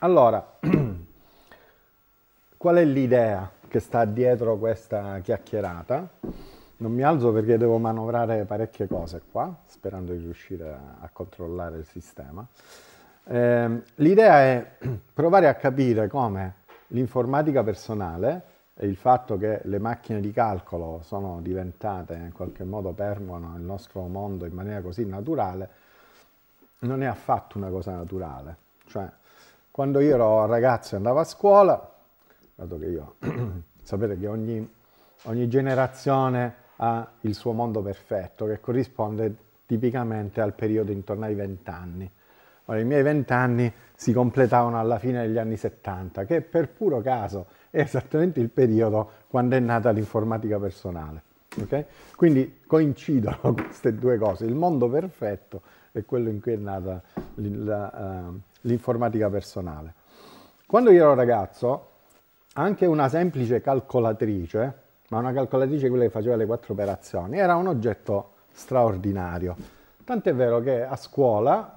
Allora, qual è l'idea che sta dietro questa chiacchierata? Non mi alzo perché devo manovrare parecchie cose qua, sperando di riuscire a controllare il sistema. Eh, l'idea è provare a capire come l'informatica personale e il fatto che le macchine di calcolo sono diventate, in qualche modo permeano il nostro mondo in maniera così naturale, non è affatto una cosa naturale. Cioè, quando io ero ragazzo e andavo a scuola, dato che io, sapete che ogni, ogni generazione ha il suo mondo perfetto, che corrisponde tipicamente al periodo intorno ai vent'anni. Ora, i miei vent'anni si completavano alla fine degli anni 70, che per puro caso è esattamente il periodo quando è nata l'informatica personale. Okay? Quindi coincidono queste due cose, il mondo perfetto e quello in cui è nata la, ehm, l'informatica personale. Quando io ero ragazzo, anche una semplice calcolatrice, ma una calcolatrice quella che faceva le quattro operazioni, era un oggetto straordinario. Tant'è vero che a scuola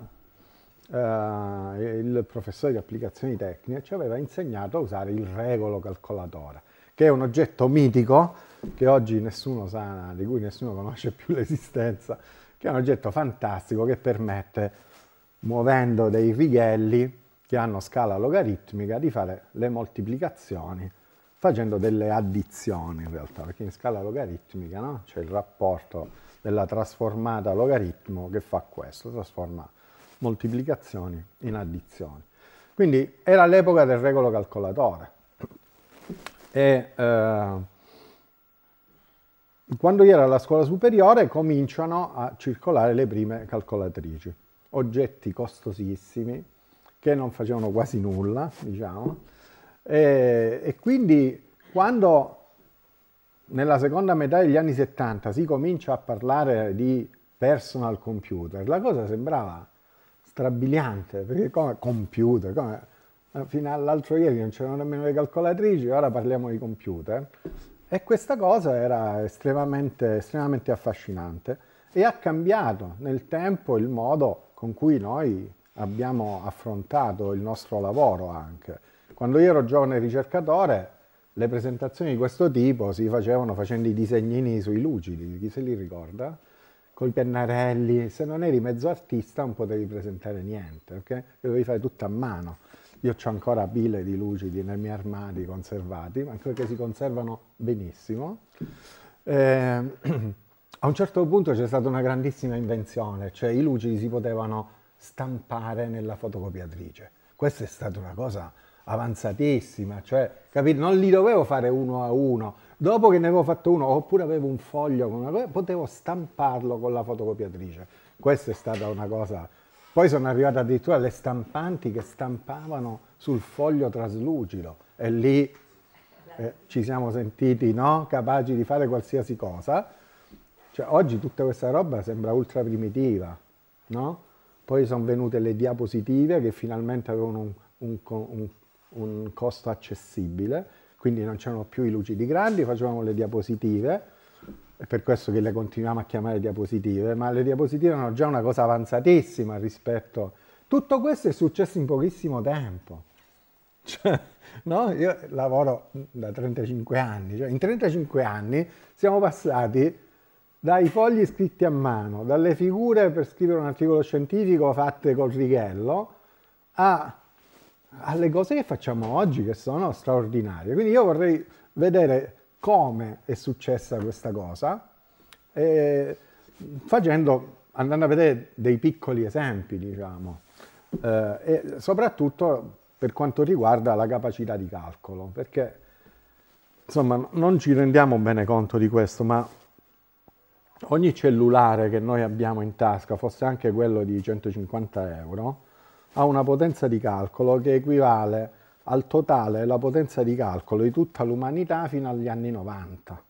eh, il professore di applicazioni tecniche ci aveva insegnato a usare il regolo calcolatore, che è un oggetto mitico che oggi nessuno sa, di cui nessuno conosce più l'esistenza, che è un oggetto fantastico che permette muovendo dei righelli che hanno scala logaritmica, di fare le moltiplicazioni facendo delle addizioni in realtà, perché in scala logaritmica no? c'è il rapporto della trasformata logaritmo che fa questo, trasforma moltiplicazioni in addizioni. Quindi era l'epoca del regolo calcolatore. E, eh, quando io ero alla scuola superiore cominciano a circolare le prime calcolatrici oggetti costosissimi che non facevano quasi nulla, diciamo, e, e quindi quando nella seconda metà degli anni 70 si comincia a parlare di personal computer, la cosa sembrava strabiliante, perché come computer, come, eh, fino all'altro ieri non c'erano nemmeno le calcolatrici, ora parliamo di computer, e questa cosa era estremamente, estremamente affascinante e ha cambiato nel tempo il modo con cui noi abbiamo affrontato il nostro lavoro anche. Quando io ero giovane ricercatore, le presentazioni di questo tipo si facevano facendo i disegnini sui lucidi, chi se li ricorda? Con i pennarelli, se non eri mezzo artista non potevi presentare niente, ok? okay? dovevi fare tutto a mano. Io ho ancora pile di lucidi nei miei armadi conservati, ma anche perché si conservano benissimo. Eh, A un certo punto c'è stata una grandissima invenzione, cioè i lucidi si potevano stampare nella fotocopiatrice. Questa è stata una cosa avanzatissima, cioè, capito? Non li dovevo fare uno a uno. Dopo che ne avevo fatto uno, oppure avevo un foglio con una cosa, potevo stamparlo con la fotocopiatrice. Questa è stata una cosa. Poi sono arrivate addirittura le stampanti che stampavano sul foglio traslucido e lì eh, ci siamo sentiti no? capaci di fare qualsiasi cosa cioè, oggi tutta questa roba sembra ultra primitiva, no? Poi sono venute le diapositive che finalmente avevano un, un, un, un costo accessibile, quindi non c'erano più i lucidi grandi, facevamo le diapositive, è per questo che le continuiamo a chiamare diapositive, ma le diapositive erano già una cosa avanzatissima rispetto... Tutto questo è successo in pochissimo tempo. Cioè, no? Io lavoro da 35 anni, cioè in 35 anni siamo passati dai fogli scritti a mano, dalle figure per scrivere un articolo scientifico fatte col righello, a, alle cose che facciamo oggi che sono straordinarie. Quindi io vorrei vedere come è successa questa cosa, eh, facendo, andando a vedere dei piccoli esempi, diciamo, eh, e soprattutto per quanto riguarda la capacità di calcolo, perché insomma non ci rendiamo bene conto di questo, ma ogni cellulare che noi abbiamo in tasca, fosse anche quello di 150 euro, ha una potenza di calcolo che equivale al totale la potenza di calcolo di tutta l'umanità fino agli anni 90.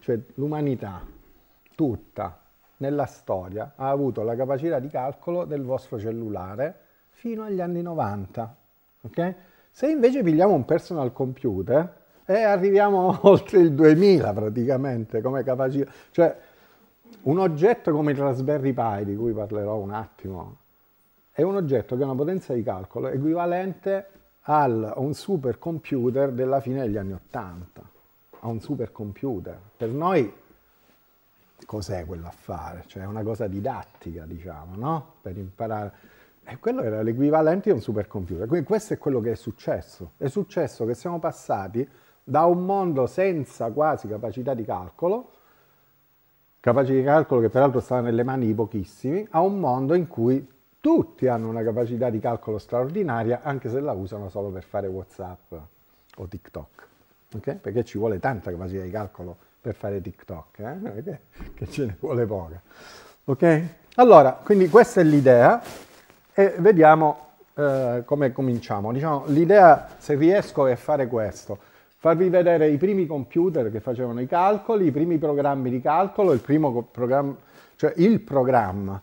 Cioè l'umanità tutta nella storia ha avuto la capacità di calcolo del vostro cellulare fino agli anni 90. Okay? Se invece pigliamo un personal computer e eh, arriviamo oltre il 2000 praticamente come capacità, cioè un oggetto come il Raspberry Pi, di cui parlerò un attimo, è un oggetto che ha una potenza di calcolo equivalente a un supercomputer della fine degli anni Ottanta, a un supercomputer. Per noi cos'è quell'affare? Cioè è una cosa didattica, diciamo, no? Per imparare. E quello era l'equivalente di un supercomputer. Quindi questo è quello che è successo. È successo che siamo passati da un mondo senza quasi capacità di calcolo capacità di calcolo che peraltro sta nelle mani di pochissimi, a un mondo in cui tutti hanno una capacità di calcolo straordinaria, anche se la usano solo per fare WhatsApp o TikTok. Okay? Perché ci vuole tanta capacità di calcolo per fare TikTok, eh? che, che ce ne vuole poca. Okay? Allora, quindi questa è l'idea e vediamo eh, come cominciamo. Diciamo, l'idea, se riesco, è fare questo farvi vedere i primi computer che facevano i calcoli, i primi programmi di calcolo, il primo programma, cioè il programma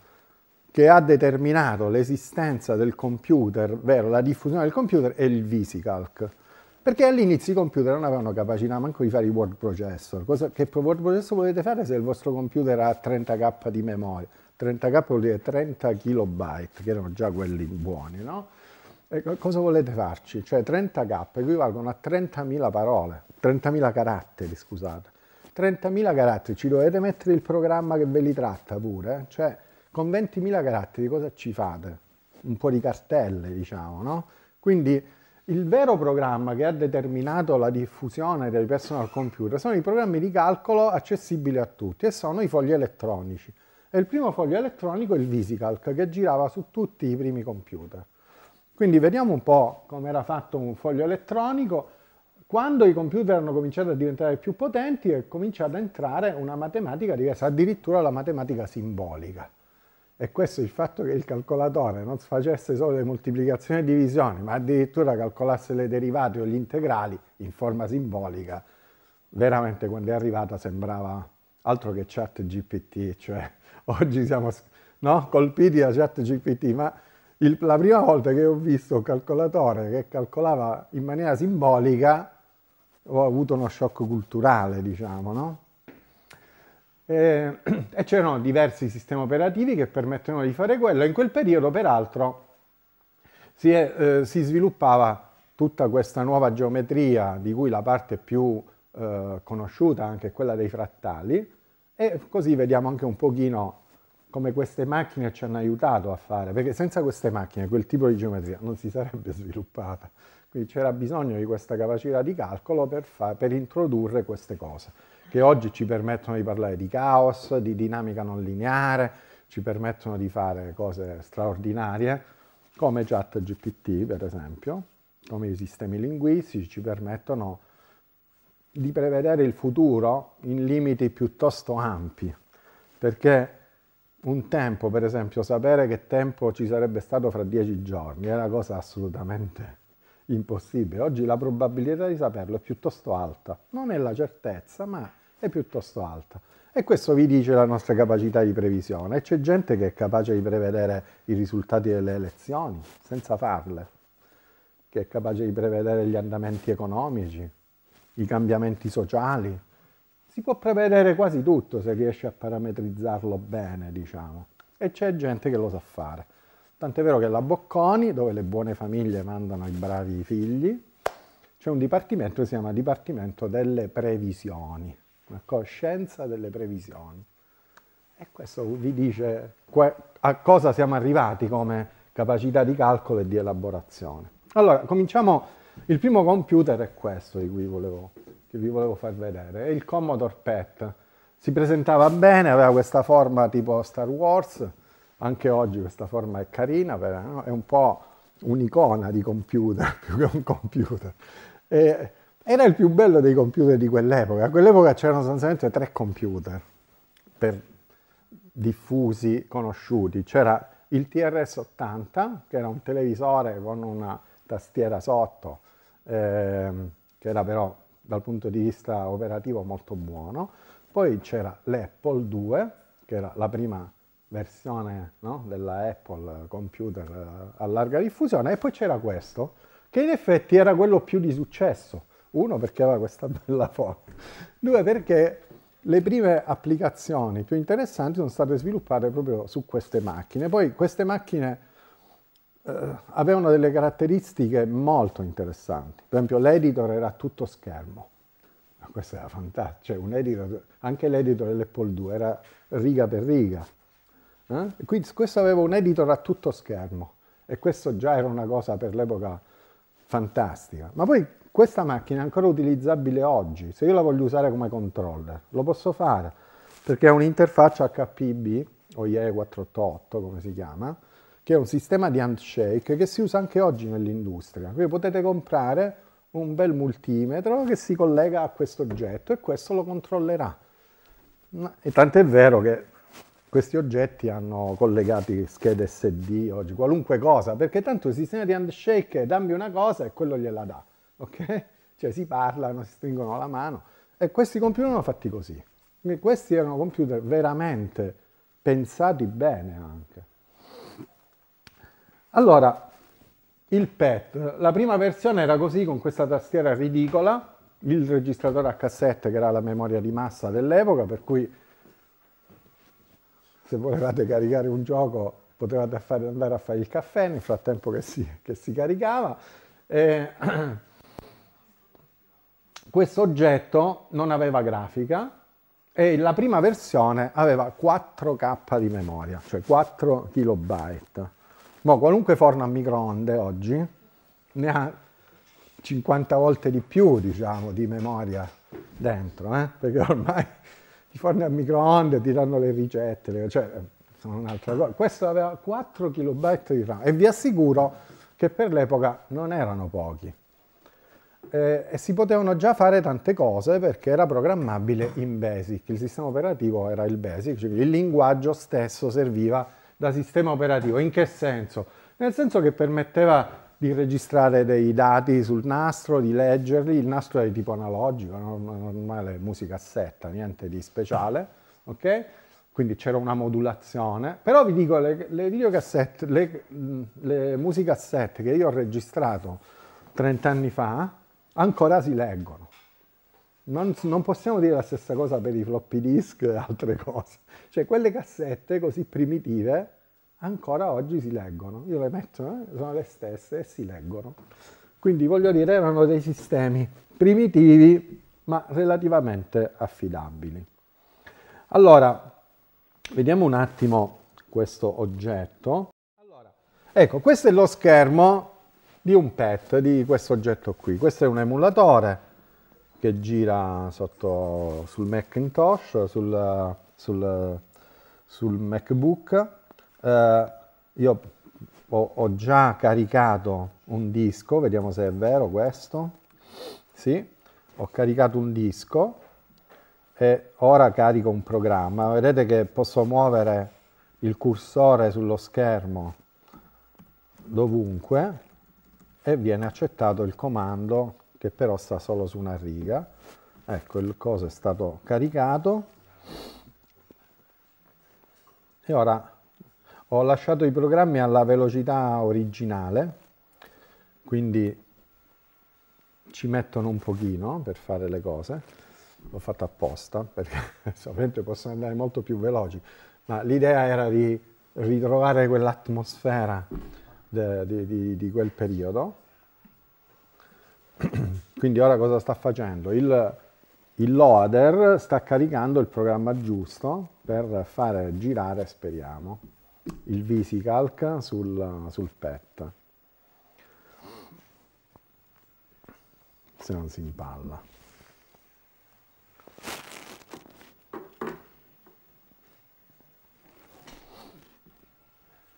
che ha determinato l'esistenza del computer, vero, la diffusione del computer, è il VisiCalc. Perché all'inizio i computer non avevano capacità manco di fare i word processor. Cosa, che word processor volete fare se il vostro computer ha 30k di memoria? 30k vuol dire 30 kilobyte, che erano già quelli buoni, no? Eh, cosa volete farci? Cioè 30 K equivalgono a 30.000 parole, 30.000 caratteri, scusate. 30.000 caratteri, ci dovete mettere il programma che ve li tratta pure, eh? cioè con 20.000 caratteri cosa ci fate? Un po' di cartelle, diciamo, no? Quindi il vero programma che ha determinato la diffusione dei personal computer sono i programmi di calcolo accessibili a tutti e sono i fogli elettronici. E il primo foglio elettronico è il VisiCalc che girava su tutti i primi computer. Quindi vediamo un po' come era fatto un foglio elettronico. Quando i computer hanno cominciato a diventare più potenti è cominciata a entrare una matematica diversa, addirittura la matematica simbolica. E questo il fatto che il calcolatore non facesse solo le moltiplicazioni e divisioni, ma addirittura calcolasse le derivate o gli integrali in forma simbolica, veramente quando è arrivata sembrava altro che chat GPT, cioè oggi siamo no? colpiti da chat GPT, ma il, la prima volta che ho visto un calcolatore che calcolava in maniera simbolica ho avuto uno shock culturale, diciamo, no? E, e c'erano diversi sistemi operativi che permettevano di fare quello. In quel periodo, peraltro, si, è, eh, si sviluppava tutta questa nuova geometria, di cui la parte più eh, conosciuta anche quella dei frattali, e così vediamo anche un pochino come queste macchine ci hanno aiutato a fare, perché senza queste macchine quel tipo di geometria non si sarebbe sviluppata. Quindi c'era bisogno di questa capacità di calcolo per, per introdurre queste cose, che oggi ci permettono di parlare di caos, di dinamica non lineare, ci permettono di fare cose straordinarie, come ChatGPT per esempio, come i sistemi linguistici ci permettono di prevedere il futuro in limiti piuttosto ampi, perché un tempo, per esempio, sapere che tempo ci sarebbe stato fra dieci giorni era una cosa assolutamente impossibile. Oggi la probabilità di saperlo è piuttosto alta, non è la certezza, ma è piuttosto alta. E questo vi dice la nostra capacità di previsione. c'è gente che è capace di prevedere i risultati delle elezioni senza farle, che è capace di prevedere gli andamenti economici, i cambiamenti sociali, si può prevedere quasi tutto se riesci a parametrizzarlo bene, diciamo. E c'è gente che lo sa fare. Tant'è vero che la Bocconi, dove le buone famiglie mandano i bravi figli, c'è un dipartimento che si chiama Dipartimento delle Previsioni, la coscienza delle previsioni. E questo vi dice a cosa siamo arrivati come capacità di calcolo e di elaborazione. Allora, cominciamo. Il primo computer è questo di cui volevo che vi volevo far vedere, è il Commodore PET. Si presentava bene, aveva questa forma tipo Star Wars, anche oggi questa forma è carina, però, no? è un po' un'icona di computer, più che un computer. E era il più bello dei computer di quell'epoca. A quell'epoca c'erano sostanzialmente tre computer diffusi, conosciuti. C'era il TRS-80, che era un televisore con una tastiera sotto, ehm, che era però dal punto di vista operativo molto buono. Poi c'era l'Apple 2, che era la prima versione no, della Apple eh, computer eh, a larga diffusione, e poi c'era questo, che in effetti era quello più di successo. Uno perché aveva questa bella forma, due perché le prime applicazioni più interessanti sono state sviluppate proprio su queste macchine. Poi queste macchine eh, avevano delle caratteristiche molto interessanti. Per esempio l'editor era tutto schermo, questo era fantastico, cioè, editor, anche l'editor dell'Apple II era riga per riga. Eh? Quindi questo aveva un editor a tutto schermo e questo già era una cosa per l'epoca fantastica. Ma poi questa macchina è ancora utilizzabile oggi, se io la voglio usare come controller, lo posso fare, perché ha un'interfaccia HPB o IE488 come si chiama, che è un sistema di handshake che si usa anche oggi nell'industria. Quindi potete comprare un bel multimetro che si collega a questo oggetto e questo lo controllerà. E è vero che questi oggetti hanno collegati schede SD oggi, qualunque cosa, perché tanto il sistema di handshake dammi una cosa e quello gliela dà, ok? Cioè si parlano, si stringono la mano e questi computer erano fatti così. Quindi questi erano computer veramente pensati bene anche. Allora, il PET, la prima versione era così con questa tastiera ridicola, il registratore a cassette che era la memoria di massa dell'epoca, per cui se volevate caricare un gioco potevate fare, andare a fare il caffè nel frattempo che si, che si caricava. E, questo oggetto non aveva grafica e la prima versione aveva 4K di memoria, cioè 4 kilobyte. Ma qualunque forno a microonde oggi ne ha 50 volte di più, diciamo, di memoria dentro, eh? perché ormai i forni a microonde ti danno le ricette, le, cioè sono un'altra cosa. Questo aveva 4 KB di RAM e vi assicuro che per l'epoca non erano pochi. Eh, e si potevano già fare tante cose perché era programmabile in BASIC, il sistema operativo era il BASIC, cioè il linguaggio stesso serviva da sistema operativo. In che senso? Nel senso che permetteva di registrare dei dati sul nastro, di leggerli, il nastro è di tipo analogico, normale musicassetta, niente di speciale, ok? Quindi c'era una modulazione, però vi dico, le, le videocassette, le, mm, le musicassette che io ho registrato 30 anni fa, ancora si leggono. Non, non, possiamo dire la stessa cosa per i floppy disk e altre cose. Cioè quelle cassette così primitive ancora oggi si leggono. Io le metto, eh, sono le stesse e si leggono. Quindi voglio dire erano dei sistemi primitivi ma relativamente affidabili. Allora, vediamo un attimo questo oggetto. Allora, ecco, questo è lo schermo di un PET, di questo oggetto qui. Questo è un emulatore che gira sotto sul Macintosh, sul, sul, sul MacBook. Eh, io ho, ho, già caricato un disco, vediamo se è vero questo. Sì, ho caricato un disco e ora carico un programma. Vedete che posso muovere il cursore sullo schermo dovunque e viene accettato il comando che però sta solo su una riga. Ecco, il coso è stato caricato. E ora ho lasciato i programmi alla velocità originale, quindi ci mettono un pochino per fare le cose. L'ho fatto apposta, perché solamente possono andare molto più veloci, ma l'idea era di ritrovare quell'atmosfera di, di, di quel periodo. Quindi ora cosa sta facendo? Il, il loader sta caricando il programma giusto per fare girare, speriamo, il VisiCalc sul, sul PET. Se non si impalla.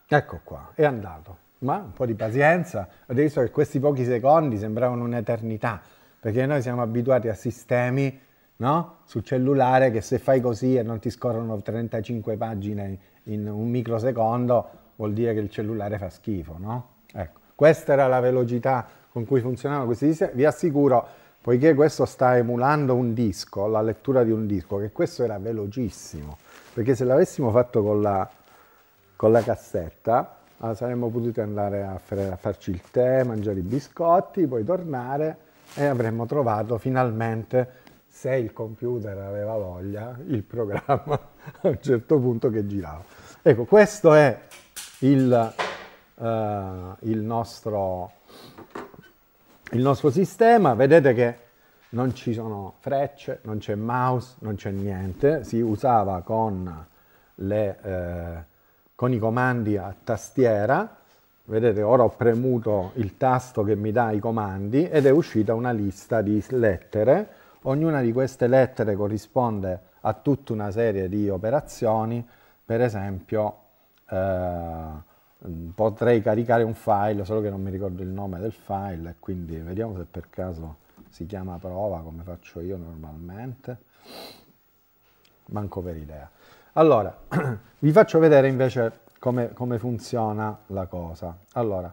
Ecco qua, è andato ma un po' di pazienza. Avete visto che questi pochi secondi sembravano un'eternità, perché noi siamo abituati a sistemi no? sul cellulare che se fai così e non ti scorrono 35 pagine in un microsecondo, vuol dire che il cellulare fa schifo. No? Ecco, questa era la velocità con cui funzionavano questi sistemi. Vi assicuro, poiché questo sta emulando un disco, la lettura di un disco, che questo era velocissimo, perché se l'avessimo fatto con la, con la cassetta, allora, saremmo potuti andare a, a farci il tè, mangiare i biscotti, poi tornare e avremmo trovato finalmente, se il computer aveva voglia, il programma a un certo punto che girava. Ecco, questo è il, uh, il, nostro, il nostro sistema. Vedete che non ci sono frecce, non c'è mouse, non c'è niente. Si usava con le... Eh, con i comandi a tastiera, vedete ora ho premuto il tasto che mi dà i comandi ed è uscita una lista di lettere, ognuna di queste lettere corrisponde a tutta una serie di operazioni, per esempio eh, potrei caricare un file, solo che non mi ricordo il nome del file, quindi vediamo se per caso si chiama prova come faccio io normalmente, manco per idea. Allora, vi faccio vedere invece come, come funziona la cosa. Allora,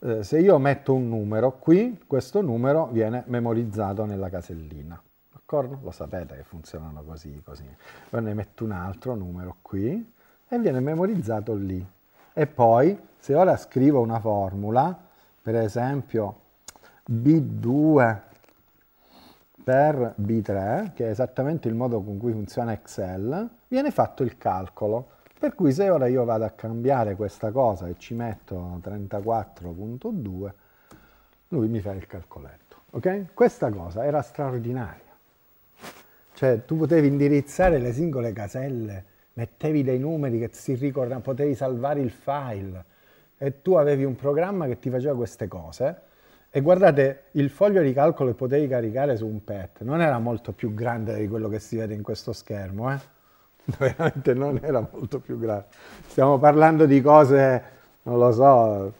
eh, se io metto un numero qui, questo numero viene memorizzato nella casellina. D'accordo? Lo sapete che funzionano così, così. Poi ne metto un altro numero qui e viene memorizzato lì. E poi, se ora scrivo una formula, per esempio B2 per B3, che è esattamente il modo con cui funziona Excel, viene fatto il calcolo. Per cui se ora io vado a cambiare questa cosa e ci metto 34.2, lui mi fa il calcoletto. Okay? Questa cosa era straordinaria. Cioè tu potevi indirizzare le singole caselle, mettevi dei numeri che si ricordano, potevi salvare il file e tu avevi un programma che ti faceva queste cose. E guardate, il foglio di calcolo che potevi caricare su un PET non era molto più grande di quello che si vede in questo schermo, eh? veramente non era molto più grave. Stiamo parlando di cose, non lo so,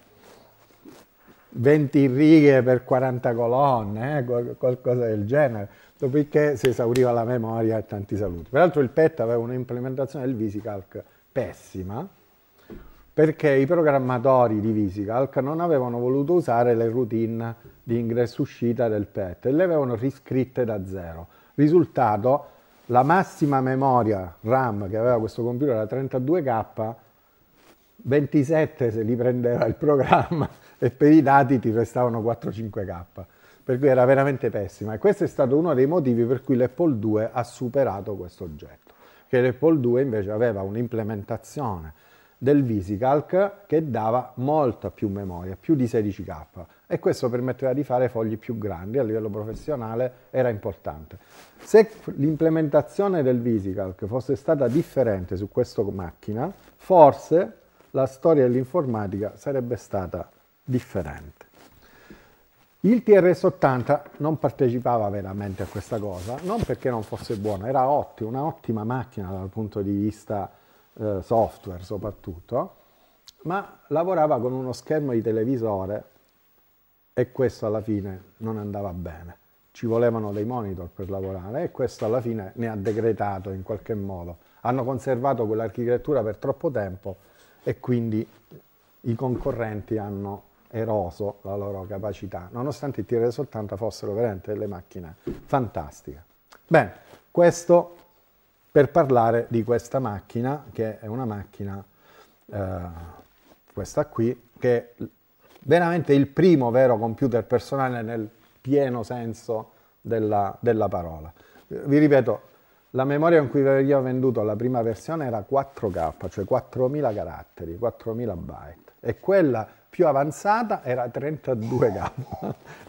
20 righe per 40 colonne, eh, qualcosa del genere, dopodiché si esauriva la memoria e tanti saluti. Peraltro il PET aveva un'implementazione del VisiCalc pessima, perché i programmatori di VisiCalc non avevano voluto usare le routine di ingresso-uscita del PET e le avevano riscritte da zero. Risultato, la massima memoria RAM che aveva questo computer era 32K, 27 se li prendeva il programma e per i dati ti restavano 4-5K, per cui era veramente pessima. E questo è stato uno dei motivi per cui l'Apple 2 ha superato questo oggetto, che l'Apple 2 invece aveva un'implementazione del VisiCalc che dava molta più memoria, più di 16K e questo permetteva di fare fogli più grandi a livello professionale era importante. Se l'implementazione del VisiCalc fosse stata differente su questa macchina, forse la storia dell'informatica sarebbe stata differente. Il TRS-80 non partecipava veramente a questa cosa, non perché non fosse buono, era ottima, un'ottima macchina dal punto di vista eh, software soprattutto, ma lavorava con uno schermo di televisore e questo alla fine non andava bene. Ci volevano dei monitor per lavorare e questo alla fine ne ha decretato in qualche modo. Hanno conservato quell'architettura per troppo tempo e quindi i concorrenti hanno eroso la loro capacità, nonostante i TRS-80 fossero veramente delle macchine fantastiche. Bene, questo per parlare di questa macchina, che è una macchina, eh, questa qui, che è veramente il primo vero computer personale nel pieno senso della, della parola. Vi ripeto, la memoria in cui vi veniva venduto la prima versione era 4K, cioè 4000 caratteri, 4000 byte, e quella più avanzata era 32K,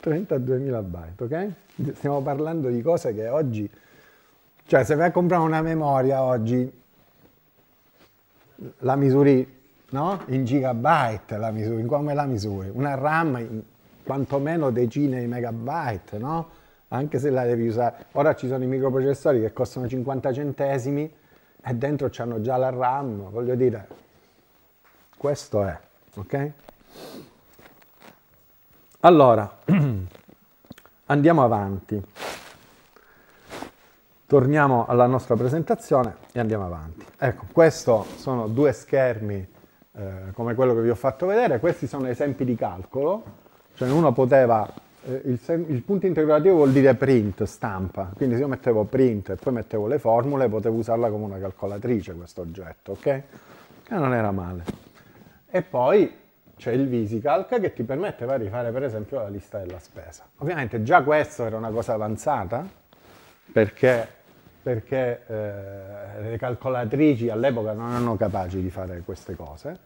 32.000 byte, ok? Stiamo parlando di cose che oggi cioè, se vai a comprare una memoria oggi, la misuri, no? In gigabyte la misuri, come la misuri? Una RAM in quantomeno decine di megabyte, no? Anche se la devi usare. Ora ci sono i microprocessori che costano 50 centesimi e dentro c'hanno già la RAM, voglio dire, questo è, ok? Allora, andiamo avanti. Torniamo alla nostra presentazione e andiamo avanti. Ecco, questi sono due schermi eh, come quello che vi ho fatto vedere, questi sono esempi di calcolo, cioè uno poteva, eh, il, il, punto integrativo vuol dire print, stampa, quindi se io mettevo print e poi mettevo le formule potevo usarla come una calcolatrice questo oggetto, ok? Che non era male. E poi c'è il VisiCalc che ti permetteva di fare per esempio la lista della spesa. Ovviamente già questo era una cosa avanzata, perché, perché eh, le calcolatrici all'epoca non erano capaci di fare queste cose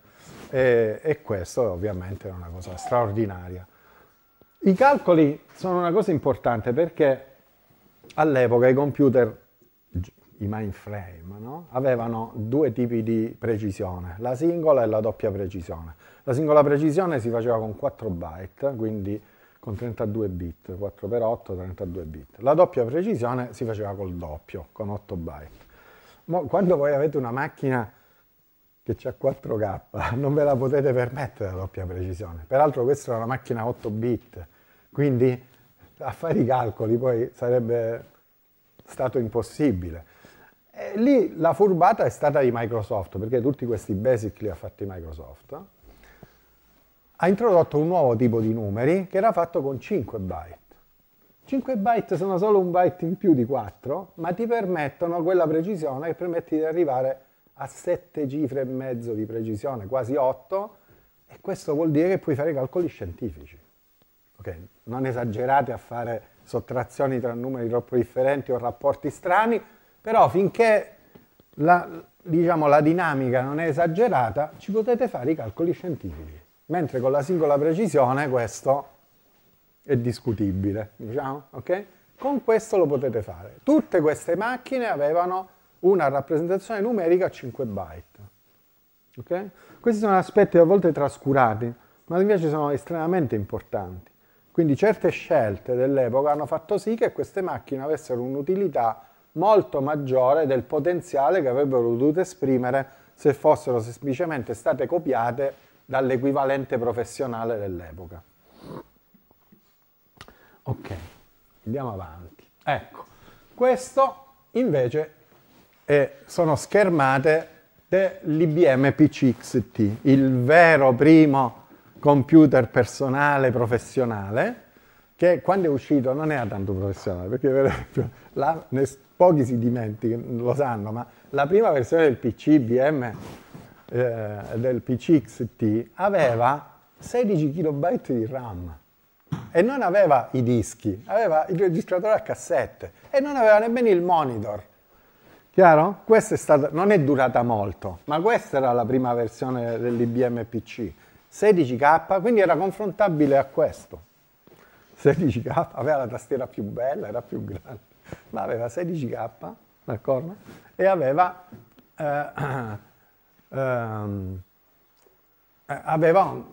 e, e questo ovviamente è una cosa straordinaria. I calcoli sono una cosa importante perché all'epoca i computer, i mainframe, no? avevano due tipi di precisione, la singola e la doppia precisione. La singola precisione si faceva con 4 byte, quindi con 32 bit, 4x8, 32 bit. La doppia precisione si faceva col doppio, con 8 byte. Mo, quando voi avete una macchina che ha 4K, non ve la potete permettere la doppia precisione. Peraltro questa era una macchina 8 bit, quindi a fare i calcoli poi sarebbe stato impossibile. E lì la furbata è stata di Microsoft, perché tutti questi basic li ha fatti Microsoft ha introdotto un nuovo tipo di numeri che era fatto con 5 byte. 5 byte sono solo un byte in più di 4, ma ti permettono quella precisione che permette di arrivare a 7 cifre e mezzo di precisione, quasi 8, e questo vuol dire che puoi fare calcoli scientifici. Okay? Non esagerate a fare sottrazioni tra numeri troppo differenti o rapporti strani, però finché la, diciamo, la dinamica non è esagerata, ci potete fare i calcoli scientifici mentre con la singola precisione questo è discutibile, diciamo, ok? Con questo lo potete fare. Tutte queste macchine avevano una rappresentazione numerica a 5 byte, ok? Questi sono aspetti a volte trascurati, ma invece sono estremamente importanti. Quindi certe scelte dell'epoca hanno fatto sì che queste macchine avessero un'utilità molto maggiore del potenziale che avrebbero dovuto esprimere se fossero semplicemente state copiate dall'equivalente professionale dell'epoca. Ok, andiamo avanti. Ecco, questo invece è, sono schermate dell'IBM PCXT, il vero primo computer personale professionale, che quando è uscito non era tanto professionale, perché per esempio la, pochi si dimenticano, lo sanno, ma la prima versione del PC IBM eh, del PCXT aveva 16 KB di RAM e non aveva i dischi, aveva il registratore a cassette e non aveva nemmeno il monitor. Chiaro? Questa è stata, non è durata molto, ma questa era la prima versione dell'IBM PC, 16K, quindi era confrontabile a questo. 16K, aveva la tastiera più bella, era più grande, ma aveva 16K, d'accordo? E aveva eh, ehm, eh, aveva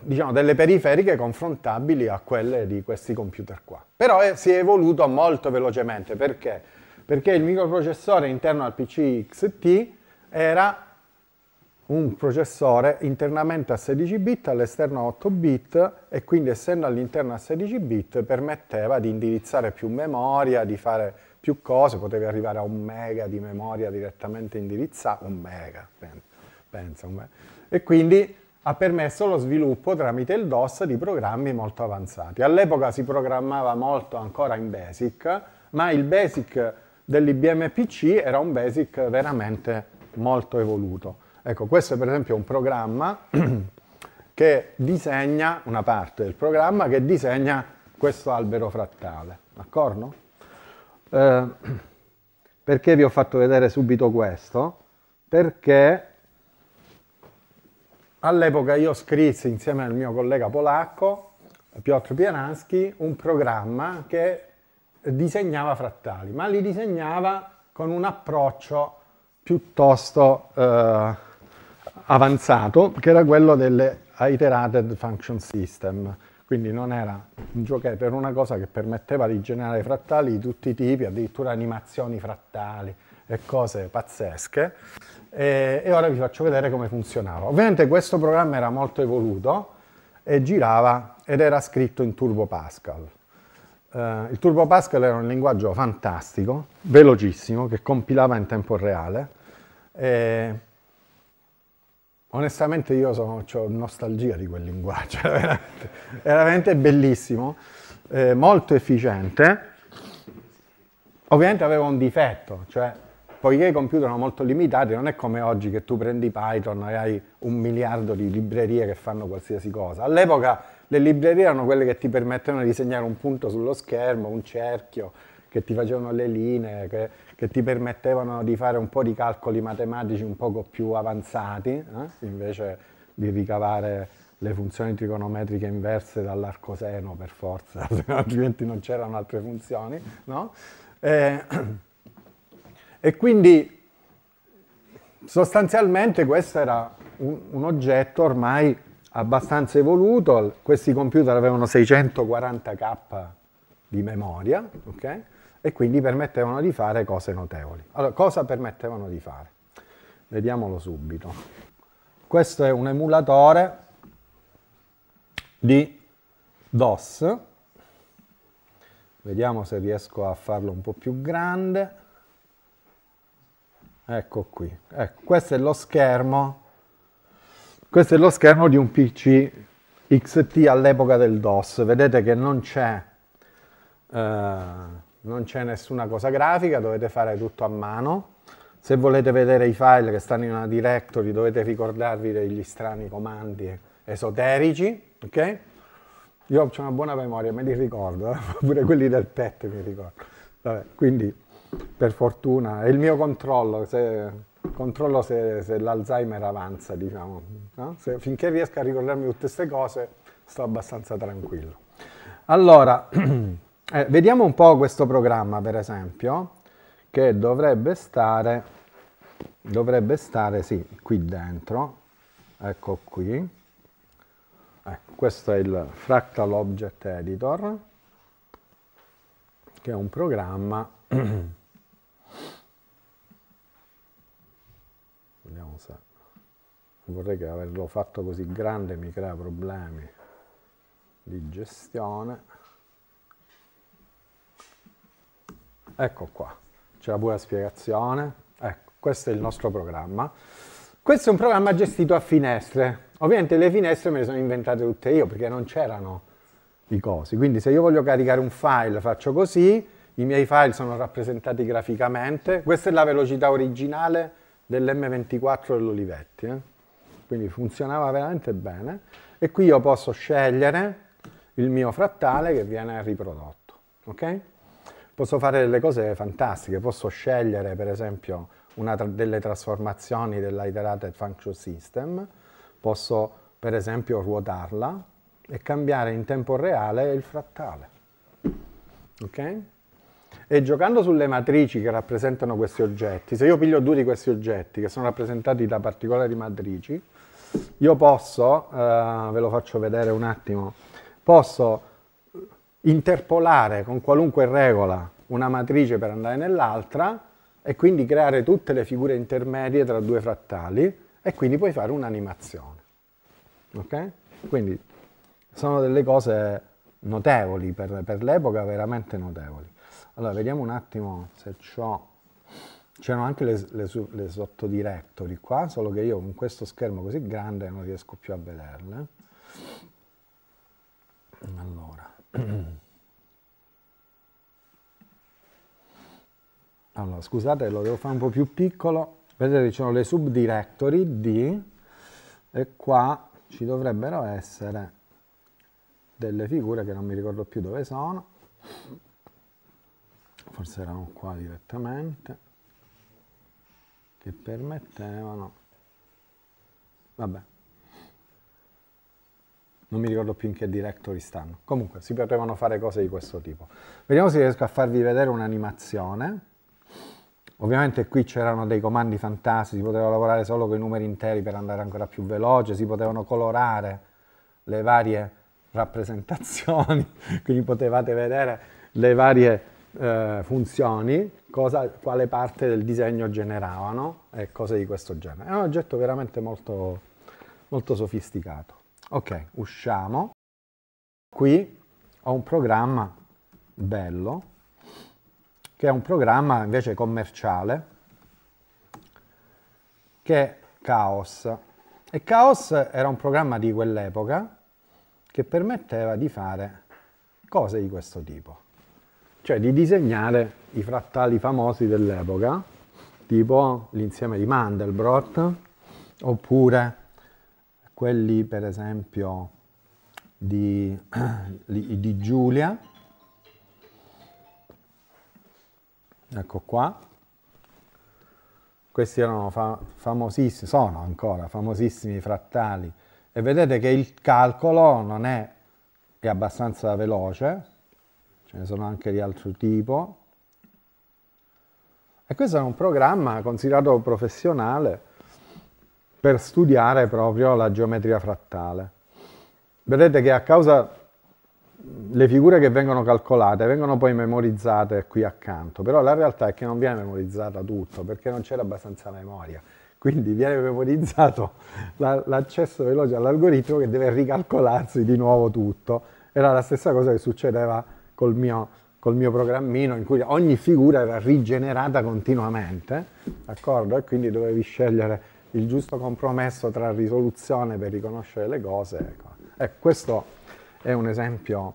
diciamo, delle periferiche confrontabili a quelle di questi computer qua. Però eh, si è evoluto molto velocemente, perché? Perché il microprocessore interno al PC XT era un processore internamente a 16 bit, all'esterno a 8 bit e quindi essendo all'interno a 16 bit permetteva di indirizzare più memoria, di fare più cose, potevi arrivare a un mega di memoria direttamente indirizzata, un mega, pensa, un mega. e quindi ha permesso lo sviluppo tramite il DOS di programmi molto avanzati. All'epoca si programmava molto ancora in BASIC, ma il BASIC dell'IBM PC era un BASIC veramente molto evoluto. Ecco, questo è per esempio un programma che disegna, una parte del programma che disegna questo albero frattale, d'accordo? Eh, perché vi ho fatto vedere subito questo? Perché all'epoca io scrissi insieme al mio collega polacco, Piotr Pianansky un programma che disegnava frattali, ma li disegnava con un approccio piuttosto eh, avanzato, che era quello delle iterated function system quindi non era un giochetto, era una cosa che permetteva di generare frattali di tutti i tipi, addirittura animazioni frattali e cose pazzesche. E, e ora vi faccio vedere come funzionava. Ovviamente questo programma era molto evoluto e girava ed era scritto in Turbo Pascal. Uh, il Turbo Pascal era un linguaggio fantastico, velocissimo, che compilava in tempo reale. E, Onestamente io sono, ho nostalgia di quel linguaggio, era veramente, era veramente bellissimo, eh, molto efficiente. Ovviamente aveva un difetto, cioè poiché i computer erano molto limitati, non è come oggi che tu prendi Python e hai un miliardo di librerie che fanno qualsiasi cosa. All'epoca le librerie erano quelle che ti permettevano di segnare un punto sullo schermo, un cerchio, che ti facevano le linee, che che ti permettevano di fare un po' di calcoli matematici un poco più avanzati, eh? invece di ricavare le funzioni trigonometriche inverse dall'arcoseno per forza, altrimenti non c'erano altre funzioni, no? E, e quindi sostanzialmente questo era un, un, oggetto ormai abbastanza evoluto, questi computer avevano 640k di memoria, ok? e quindi permettevano di fare cose notevoli. Allora, cosa permettevano di fare? Vediamolo subito. Questo è un emulatore di DOS. Vediamo se riesco a farlo un po' più grande. Ecco qui. Ecco, questo è lo schermo. Questo è lo schermo di un PC XT all'epoca del DOS. Vedete che non c'è eh, non c'è nessuna cosa grafica, dovete fare tutto a mano. Se volete vedere i file che stanno in una directory dovete ricordarvi degli strani comandi esoterici, ok? Io ho una buona memoria, me li ricordo, eh. pure quelli del PET mi ricordo. Vabbè, quindi per fortuna è il mio controllo, se, controllo se, se l'Alzheimer avanza, diciamo. No? Se, finché riesco a ricordarmi tutte queste cose sto abbastanza tranquillo. Allora, Eh, vediamo un po' questo programma, per esempio, che dovrebbe stare, dovrebbe stare, sì, qui dentro, ecco qui. Eh, questo è il Fractal Object Editor, che è un programma... Vediamo se... Vorrei che averlo fatto così grande mi crea problemi di gestione. Ecco qua, c'è la pura spiegazione. Ecco, questo è il nostro programma. Questo è un programma gestito a finestre. Ovviamente le finestre me le sono inventate tutte io perché non c'erano i cosi. Quindi se io voglio caricare un file faccio così, i miei file sono rappresentati graficamente. Questa è la velocità originale dell'M24 dell'Olivetti. Eh? Quindi funzionava veramente bene. E qui io posso scegliere il mio frattale che viene riprodotto. ok? posso fare delle cose fantastiche, posso scegliere per esempio una tra delle trasformazioni della Iterated Function System, posso per esempio ruotarla e cambiare in tempo reale il frattale. Ok? E giocando sulle matrici che rappresentano questi oggetti, se io piglio due di questi oggetti che sono rappresentati da particolari matrici, io posso, eh, ve lo faccio vedere un attimo, posso interpolare con qualunque regola una matrice per andare nell'altra e quindi creare tutte le figure intermedie tra due frattali e quindi puoi fare un'animazione. Ok? Quindi sono delle cose notevoli per, per l'epoca, veramente notevoli. Allora, vediamo un attimo se ciò... C'erano anche le, le, le sottodirettori qua, solo che io con questo schermo così grande non riesco più a vederle. Allora. Allora, scusate, lo devo fare un po' più piccolo. Vedete, ci sono le subdirectory di e qua ci dovrebbero essere delle figure che non mi ricordo più dove sono. Forse erano qua direttamente che permettevano vabbè non mi ricordo più in che directory stanno. Comunque, si potevano fare cose di questo tipo. Vediamo se riesco a farvi vedere un'animazione. Ovviamente qui c'erano dei comandi fantastici, si poteva lavorare solo con i numeri interi per andare ancora più veloce, si potevano colorare le varie rappresentazioni, quindi potevate vedere le varie eh, funzioni, cosa, quale parte del disegno generavano e cose di questo genere. È un oggetto veramente molto, molto sofisticato. Ok, usciamo. Qui ho un programma bello, che è un programma invece commerciale, che è Chaos. E Chaos era un programma di quell'epoca che permetteva di fare cose di questo tipo, cioè di disegnare i frattali famosi dell'epoca, tipo l'insieme di Mandelbrot, oppure quelli per esempio di, di Giulia, ecco qua, questi erano fa famosissimi, sono ancora famosissimi frattali e vedete che il calcolo non è, è abbastanza veloce, ce ne sono anche di altro tipo. E questo è un programma considerato professionale per studiare proprio la geometria frattale. Vedete che a causa le figure che vengono calcolate vengono poi memorizzate qui accanto, però la realtà è che non viene memorizzata tutto perché non c'era abbastanza memoria, quindi viene memorizzato l'accesso veloce all'algoritmo che deve ricalcolarsi di nuovo tutto. Era la stessa cosa che succedeva col mio, col mio programmino in cui ogni figura era rigenerata continuamente, d'accordo? E quindi dovevi scegliere il giusto compromesso tra risoluzione per riconoscere le cose. Ecco. ecco questo è un esempio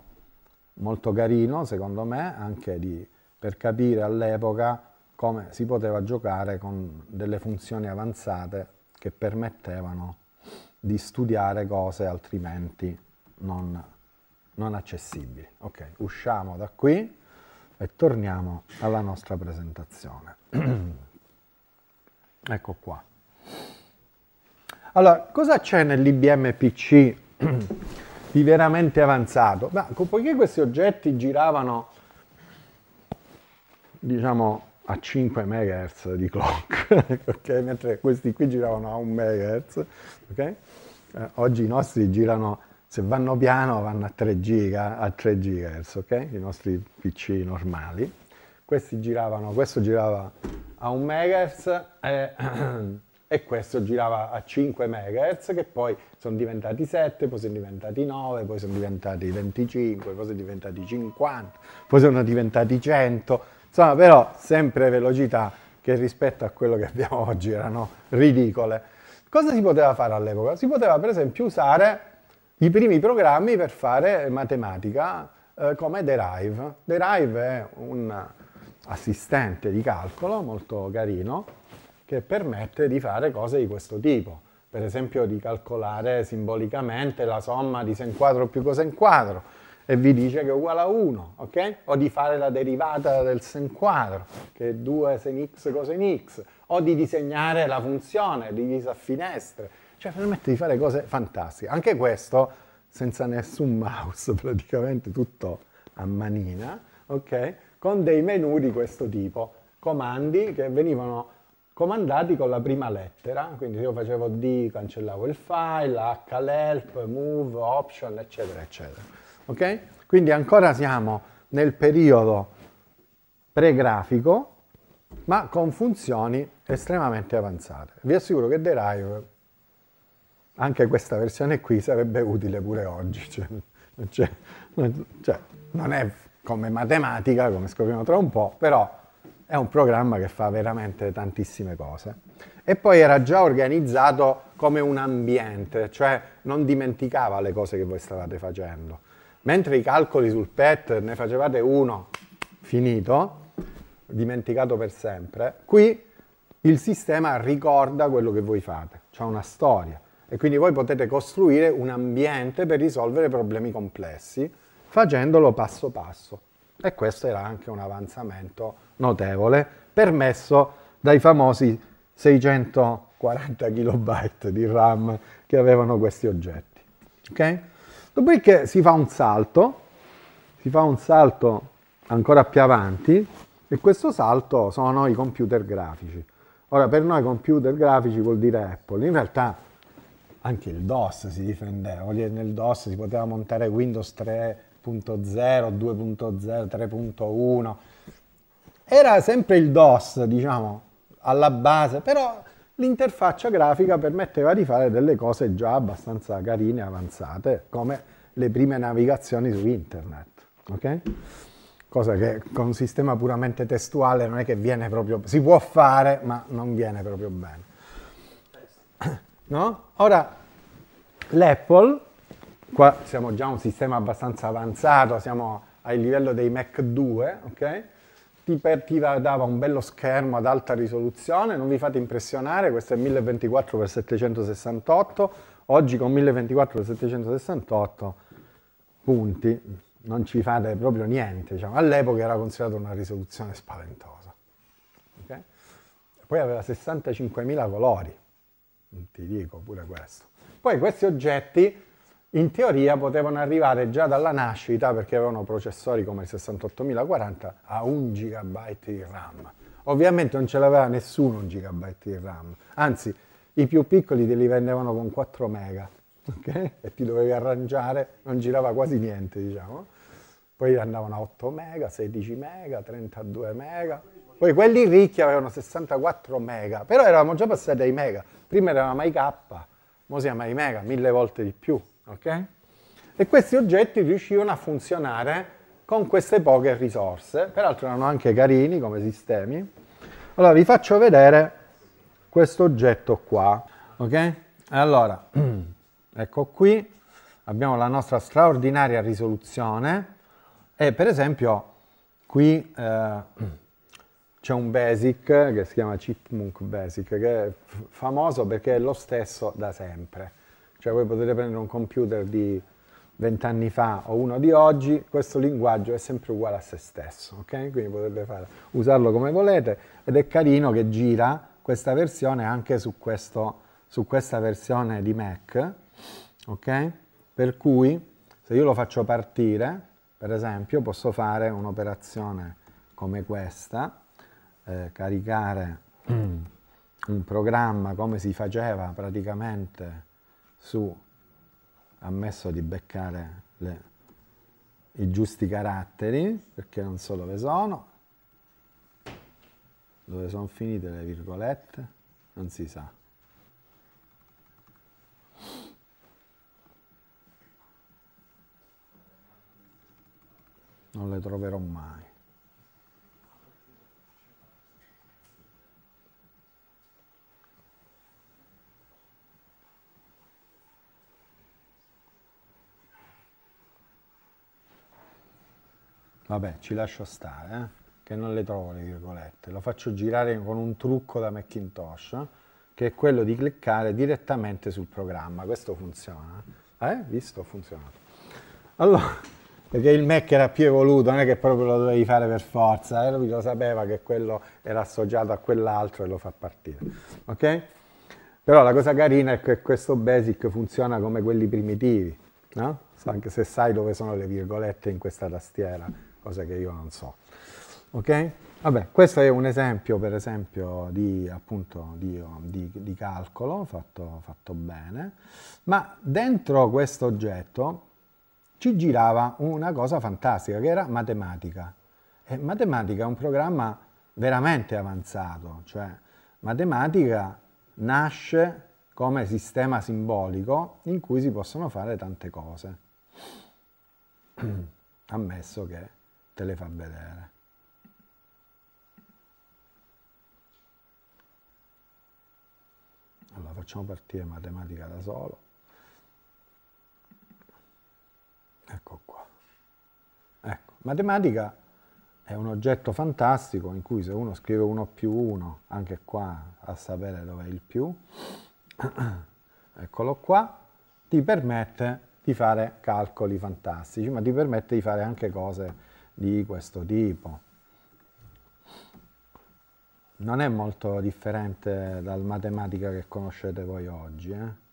molto carino, secondo me, anche di, per capire all'epoca come si poteva giocare con delle funzioni avanzate che permettevano di studiare cose altrimenti non, non accessibili. Ok, usciamo da qui e torniamo alla nostra presentazione. ecco qua. Allora, cosa c'è nell'IBM PC di veramente avanzato? Beh, poiché questi oggetti giravano, diciamo, a 5 MHz di clock, okay? mentre questi qui giravano a 1 MHz, okay? eh, oggi i nostri girano, se vanno piano, vanno a 3 giga, a 3 GHz, okay? i nostri PC normali. Questi giravano, questo girava a 1 MHz e e questo girava a 5 MHz che poi sono diventati 7, poi sono diventati 9, poi sono diventati 25, poi sono diventati 50, poi sono diventati 100, insomma però sempre velocità che rispetto a quello che abbiamo oggi erano ridicole. Cosa si poteva fare all'epoca? Si poteva per esempio usare i primi programmi per fare matematica eh, come Derive. Derive è un assistente di calcolo molto carino che permette di fare cose di questo tipo, per esempio di calcolare simbolicamente la somma di sen quadro più coseno quadro e vi dice che è uguale a 1, ok? O di fare la derivata del sen quadro, che è 2 sen x cosen x, o di disegnare la funzione divisa a finestre, cioè permette di fare cose fantastiche. Anche questo senza nessun mouse, praticamente tutto a manina, ok? Con dei menu di questo tipo, comandi che venivano comandati con la prima lettera, quindi io facevo D, cancellavo il file, H l'help, move, option, eccetera, eccetera. Ok? Quindi ancora siamo nel periodo pregrafico, ma con funzioni estremamente avanzate. Vi assicuro che Derive, anche questa versione qui, sarebbe utile pure oggi. Cioè, non, cioè, non è come matematica, come scopriamo tra un po', però è un programma che fa veramente tantissime cose. E poi era già organizzato come un ambiente, cioè non dimenticava le cose che voi stavate facendo. Mentre i calcoli sul PET ne facevate uno, finito, dimenticato per sempre, qui il sistema ricorda quello che voi fate, c'è cioè una storia. E quindi voi potete costruire un ambiente per risolvere problemi complessi, facendolo passo passo. E questo era anche un avanzamento notevole, permesso dai famosi 640 KB di RAM che avevano questi oggetti. Okay? Dopodiché si fa un salto, si fa un salto ancora più avanti e questo salto sono i computer grafici. Ora per noi computer grafici vuol dire Apple, in realtà anche il DOS si difendeva, nel DOS si poteva montare Windows 3 2.0, 3.1. Era sempre il DOS, diciamo, alla base, però l'interfaccia grafica permetteva di fare delle cose già abbastanza carine, avanzate, come le prime navigazioni su internet, ok? Cosa che con un sistema puramente testuale non è che viene proprio, si può fare, ma non viene proprio bene. No? Ora, l'Apple Qua siamo già un sistema abbastanza avanzato, siamo al livello dei Mac 2, ok? Ti, per, ti dava un bello schermo ad alta risoluzione, non vi fate impressionare, questo è 1024x768, oggi con 1024x768 punti non ci fate proprio niente, diciamo. all'epoca era considerato una risoluzione spaventosa. Okay? Poi aveva 65.000 colori, non ti dico pure questo. Poi questi oggetti in teoria potevano arrivare già dalla nascita, perché avevano processori come il 68040, a 1 gigabyte di RAM. Ovviamente non ce l'aveva nessuno un gigabyte di RAM, anzi i più piccoli te li vendevano con 4 mega, okay? e ti dovevi arrangiare, non girava quasi niente, diciamo. Poi andavano a 8 mega, 16 mega, 32 mega. Poi quelli ricchi avevano 64 mega, però eravamo già passati ai mega. Prima eravamo ai K, ora siamo ai mega, mille volte di più. Okay? E questi oggetti riuscivano a funzionare con queste poche risorse, peraltro erano anche carini come sistemi. Allora vi faccio vedere questo oggetto qua, ok? Allora, ecco qui, abbiamo la nostra straordinaria risoluzione e per esempio qui eh, c'è un basic che si chiama Chipmunk Basic, che è famoso perché è lo stesso da sempre. Cioè voi potete prendere un computer di vent'anni fa o uno di oggi, questo linguaggio è sempre uguale a se stesso, ok? Quindi potete fare, usarlo come volete ed è carino che gira questa versione anche su, questo, su questa versione di Mac, ok? Per cui se io lo faccio partire, per esempio, posso fare un'operazione come questa, eh, caricare mm. un programma come si faceva praticamente su ammesso di beccare le, i giusti caratteri, perché non so dove sono, dove sono finite le virgolette, non si sa. Non le troverò mai. Vabbè, ci lascio stare, eh? che non le trovo le virgolette. Lo faccio girare con un trucco da Macintosh, che è quello di cliccare direttamente sul programma. Questo funziona. Eh? eh visto? Funziona. Allora, perché il Mac era più evoluto, non è che proprio lo dovevi fare per forza, eh? lui lo sapeva che quello era associato a quell'altro e lo fa partire. Ok? Però la cosa carina è che questo basic funziona come quelli primitivi, no? anche se sai dove sono le virgolette in questa tastiera cosa che io non so. Ok? Vabbè, questo è un esempio, per esempio, di, appunto, di, di, di calcolo fatto, fatto bene, ma dentro questo oggetto ci girava una cosa fantastica, che era matematica. E matematica è un programma veramente avanzato, cioè matematica nasce come sistema simbolico in cui si possono fare tante cose, ammesso che te le fa vedere. Allora facciamo partire matematica da solo. Ecco qua. Ecco, matematica è un oggetto fantastico in cui se uno scrive 1 più 1, anche qua a sapere dov'è il più, eccolo qua, ti permette di fare calcoli fantastici, ma ti permette di fare anche cose di questo tipo. Non è molto differente dal matematica che conoscete voi oggi. Eh?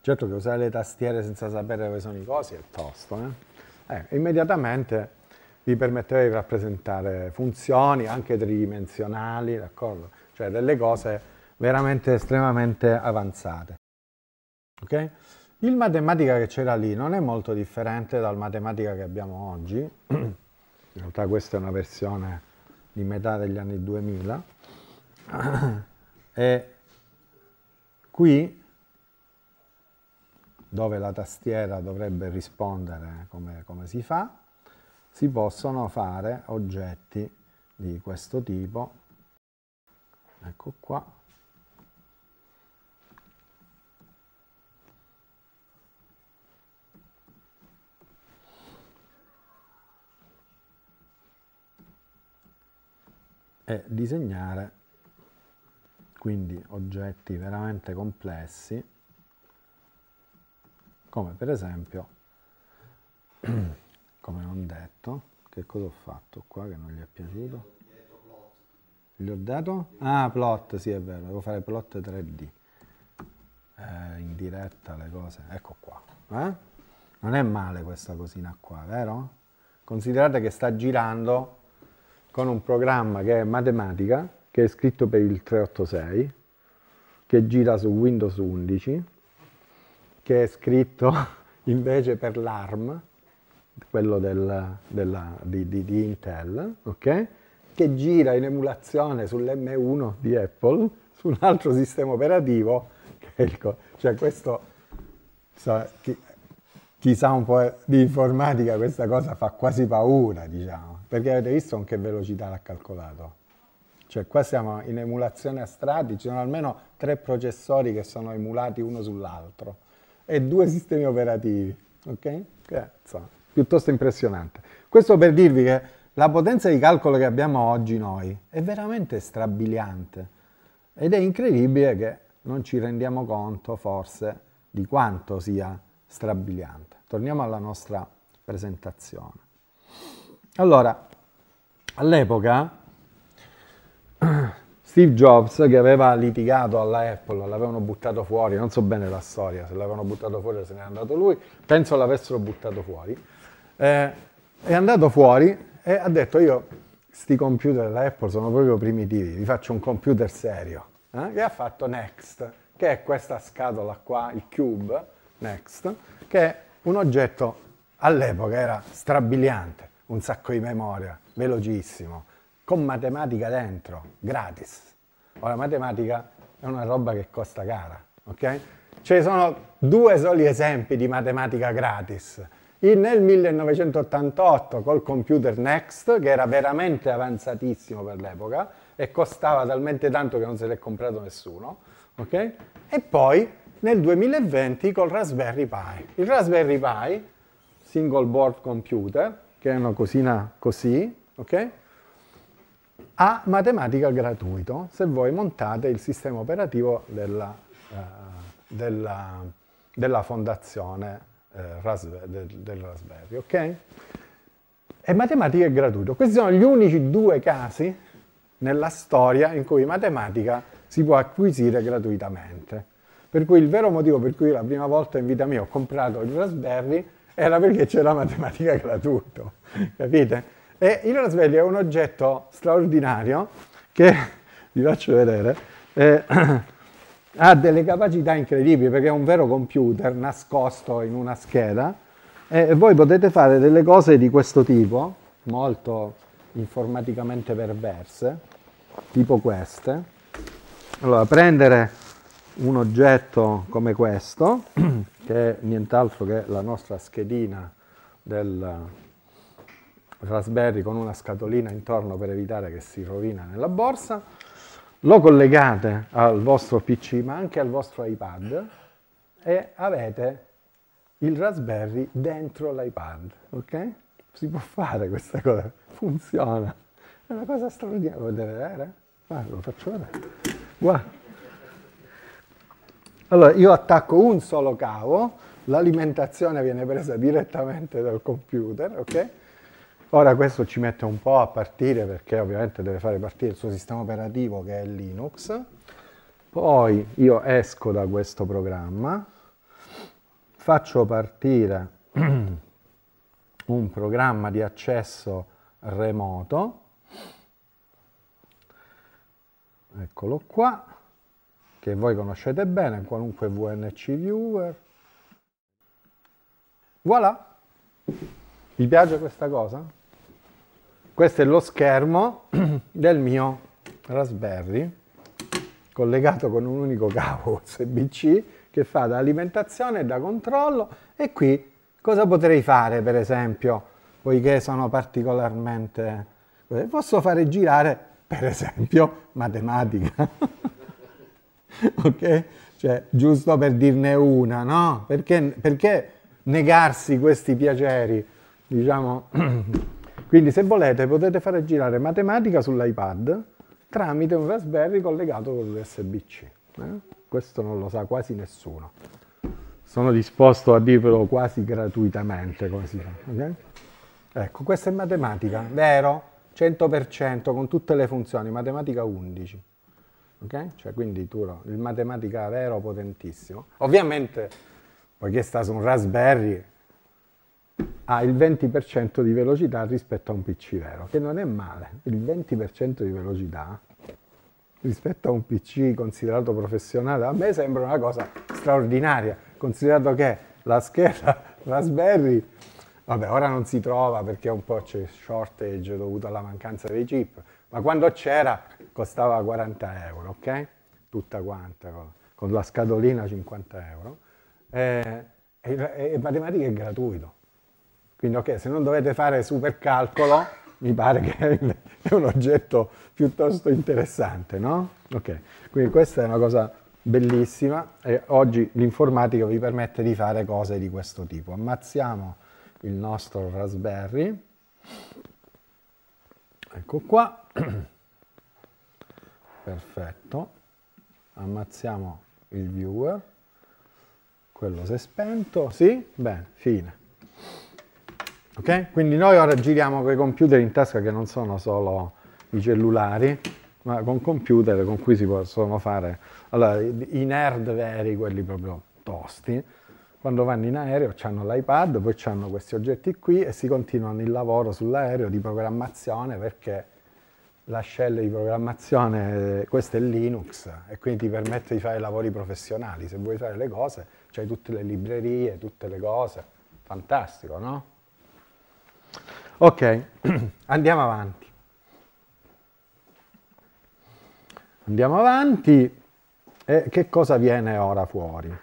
Certo che usare le tastiere senza sapere dove sono i cosi è tosto, eh? Eh, immediatamente vi permetteva di rappresentare funzioni anche tridimensionali, d'accordo? Cioè delle cose veramente estremamente avanzate. Okay? Il matematica che c'era lì non è molto differente dal matematica che abbiamo oggi, in realtà questa è una versione di metà degli anni 2000, e qui dove la tastiera dovrebbe rispondere eh, come, come si fa, si possono fare oggetti di questo tipo, ecco qua, e disegnare quindi oggetti veramente complessi come per esempio, come non detto, che cosa ho fatto qua che non gli è piaciuto? Gli ho dato? Ah, plot, sì è vero, devo fare plot 3D. Eh, in diretta le cose, ecco qua. Eh? Non è male questa cosina qua, vero? Considerate che sta girando con un programma che è matematica, che è scritto per il 386, che gira su Windows 11, che è scritto invece per l'ARM, quello del, della, di, di, di, Intel, okay? che gira in emulazione sull'M1 di Apple su un altro sistema operativo, il, cioè questo, so, chi, chi, sa un po' di informatica questa cosa fa quasi paura, diciamo, perché avete visto con che velocità l'ha calcolato. Cioè qua siamo in emulazione a strati, ci sono almeno tre processori che sono emulati uno sull'altro e due sistemi operativi. Ok? insomma, piuttosto impressionante. Questo per dirvi che la potenza di calcolo che abbiamo oggi noi è veramente strabiliante ed è incredibile che non ci rendiamo conto forse di quanto sia strabiliante. Torniamo alla nostra presentazione. Allora, all'epoca Steve Jobs che aveva litigato alla Apple, l'avevano buttato fuori, non so bene la storia, se l'avevano buttato fuori o se n'è andato lui, penso l'avessero buttato fuori, eh, è andato fuori e ha detto io, questi computer della Apple sono proprio primitivi, vi faccio un computer serio, eh? e ha fatto Next, che è questa scatola qua, il Cube, Next, che è un oggetto all'epoca era strabiliante, un sacco di memoria, velocissimo, con matematica dentro, gratis. Ora, matematica è una roba che costa cara, ok? Ci sono due soli esempi di matematica gratis. In, nel 1988 col computer Next, che era veramente avanzatissimo per l'epoca e costava talmente tanto che non se l'è comprato nessuno, ok? E poi nel 2020 col Raspberry Pi. Il Raspberry Pi, single board computer, che è una cosina così, ok? a matematica gratuito se voi montate il sistema operativo della, eh, della, della fondazione eh, Raspberry, del, del, Raspberry, ok? E matematica è gratuito. Questi sono gli unici due casi nella storia in cui matematica si può acquisire gratuitamente. Per cui il vero motivo per cui la prima volta in vita mia ho comprato il Raspberry era perché c'era matematica gratuito, capite? E il Raspberry è un oggetto straordinario che, vi faccio vedere, eh, ha delle capacità incredibili perché è un vero computer nascosto in una scheda e voi potete fare delle cose di questo tipo, molto informaticamente perverse, tipo queste. Allora, prendere un oggetto come questo, che è nient'altro che la nostra schedina del Raspberry con una scatolina intorno per evitare che si rovina nella borsa, lo collegate al vostro PC ma anche al vostro iPad e avete il Raspberry dentro l'iPad, ok? Si può fare questa cosa, funziona, è una cosa straordinaria, lo potete vedere? Guarda, lo faccio vedere, guarda. Allora, io attacco un solo cavo, l'alimentazione viene presa direttamente dal computer, ok? Ora questo ci mette un po' a partire perché ovviamente deve fare partire il suo sistema operativo che è Linux. Poi io esco da questo programma, faccio partire un programma di accesso remoto, eccolo qua, che voi conoscete bene, qualunque VNC viewer. Voilà! Vi piace questa cosa? Questo è lo schermo del mio Raspberry collegato con un unico cavo USB-C che fa da alimentazione e da controllo e qui cosa potrei fare per esempio poiché sono particolarmente eh, posso fare girare per esempio matematica ok cioè giusto per dirne una no perché, perché negarsi questi piaceri diciamo Quindi se volete potete fare girare matematica sull'iPad tramite un Raspberry collegato con l'USB-C. Eh? Questo non lo sa quasi nessuno. Sono disposto a dirvelo quasi gratuitamente come si fa. Okay? Ecco, questa è matematica, vero? 100% con tutte le funzioni, matematica 11. Okay? Cioè, quindi tu, il matematica vero potentissimo. Ovviamente, poiché sta su un Raspberry, ha il 20% di velocità rispetto a un PC vero, che non è male, il 20% di velocità rispetto a un PC considerato professionale, a me sembra una cosa straordinaria, considerato che la scheda Raspberry, vabbè ora non si trova perché è un po' c'è shortage dovuto alla mancanza dei chip, ma quando c'era costava 40 euro, ok? Tutta quanta, con la scatolina 50 euro. Eh, e, e, matematica è gratuito. Quindi ok, se non dovete fare super calcolo, mi pare che è un oggetto piuttosto interessante, no? Ok, quindi questa è una cosa bellissima e oggi l'informatica vi permette di fare cose di questo tipo. Ammazziamo il nostro Raspberry. Ecco qua. Perfetto. Ammazziamo il viewer. Quello si è spento. Sì? Bene, fine. Okay? Quindi noi ora giriamo con i computer in tasca che non sono solo i cellulari, ma con computer con cui si possono fare... Allora, i nerd veri, quelli proprio tosti, quando vanno in aereo hanno l'iPad, poi hanno questi oggetti qui e si continuano il lavoro sull'aereo di programmazione perché la shell di programmazione, questo è Linux e quindi ti permette di fare lavori professionali, se vuoi fare le cose, c'hai tutte le librerie, tutte le cose, fantastico, no? Ok, andiamo avanti. Andiamo avanti e che cosa viene ora fuori?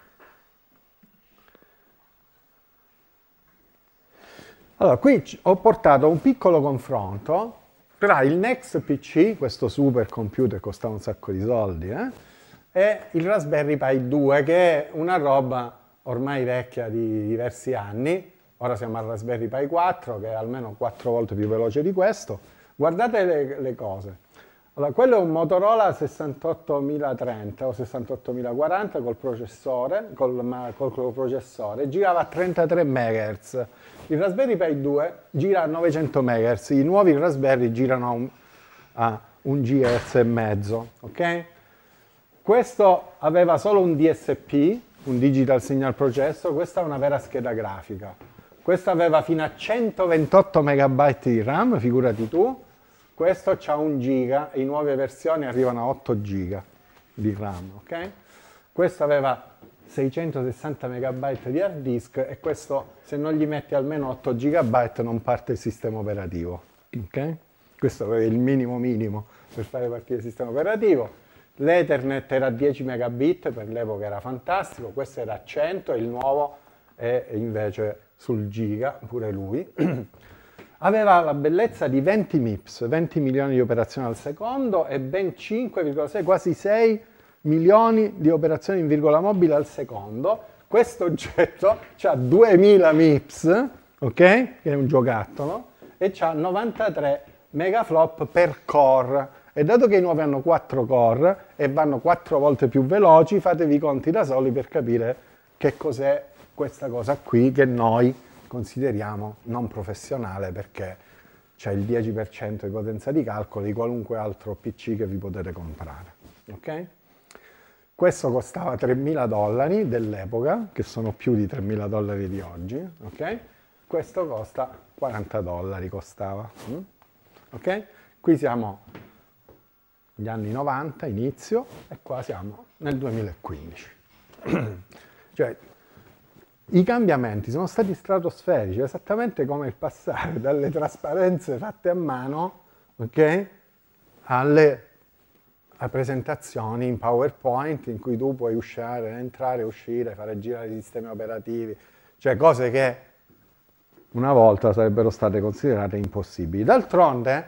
Allora, qui ho portato un piccolo confronto tra il Next PC, questo super computer costa un sacco di soldi, eh, e il Raspberry Pi 2, che è una roba ormai vecchia di diversi anni, Ora siamo al Raspberry Pi 4, che è almeno 4 volte più veloce di questo. Guardate le, le cose. Allora, quello è un Motorola 68030 o 68040 col processore, col, col, col processore, girava a 33 MHz. Il Raspberry Pi 2 gira a 900 MHz, i nuovi Raspberry girano a un, a GHz e mezzo, ok? Questo aveva solo un DSP, un Digital Signal Processor, questa è una vera scheda grafica. Questo aveva fino a 128 megabyte di RAM, figurati tu. Questo ha 1 giga, e le nuove versioni arrivano a 8 giga di RAM, ok? Questo aveva 660 megabyte di hard disk e questo se non gli metti almeno 8 gigabyte, non parte il sistema operativo, ok? Questo è il minimo minimo per fare partire il sistema operativo. L'Ethernet era 10 megabit, per l'epoca era fantastico, questo era 100, e il nuovo è invece sul giga, pure lui, aveva la bellezza di 20 MIPS, 20 milioni di operazioni al secondo e ben 5,6, quasi 6 milioni di operazioni in virgola mobile al secondo. Questo oggetto ha 2000 MIPS, ok? Che è un giocattolo, e ha 93 megaflop per core. E dato che i nuovi hanno 4 core e vanno 4 volte più veloci, fatevi i conti da soli per capire che cos'è questa cosa qui che noi consideriamo non professionale perché c'è il 10% di potenza di calcolo di qualunque altro PC che vi potete comprare. Okay? Questo costava 3.000 dollari dell'epoca, che sono più di 3.000 dollari di oggi. Okay? Questo costa 40 dollari, costava. Mm? Qui siamo negli anni 90, inizio, e qua siamo nel 2015. cioè, i cambiamenti sono stati stratosferici, esattamente come il passare dalle trasparenze fatte a mano okay, alle presentazioni in PowerPoint in cui tu puoi uscire, entrare, uscire, fare girare i sistemi operativi, cioè cose che una volta sarebbero state considerate impossibili. D'altronde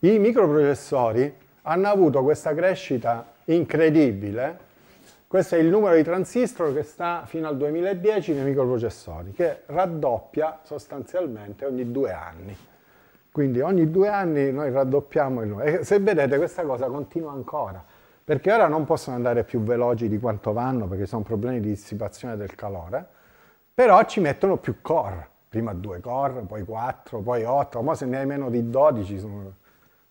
i microprocessori hanno avuto questa crescita incredibile questo è il numero di transistor che sta fino al 2010 nei microprocessori, che raddoppia sostanzialmente ogni due anni. Quindi ogni due anni noi raddoppiamo il numero. E se vedete questa cosa continua ancora, perché ora non possono andare più veloci di quanto vanno, perché sono problemi di dissipazione del calore, però ci mettono più core, prima due core, poi quattro, poi otto, ma se ne hai meno di 12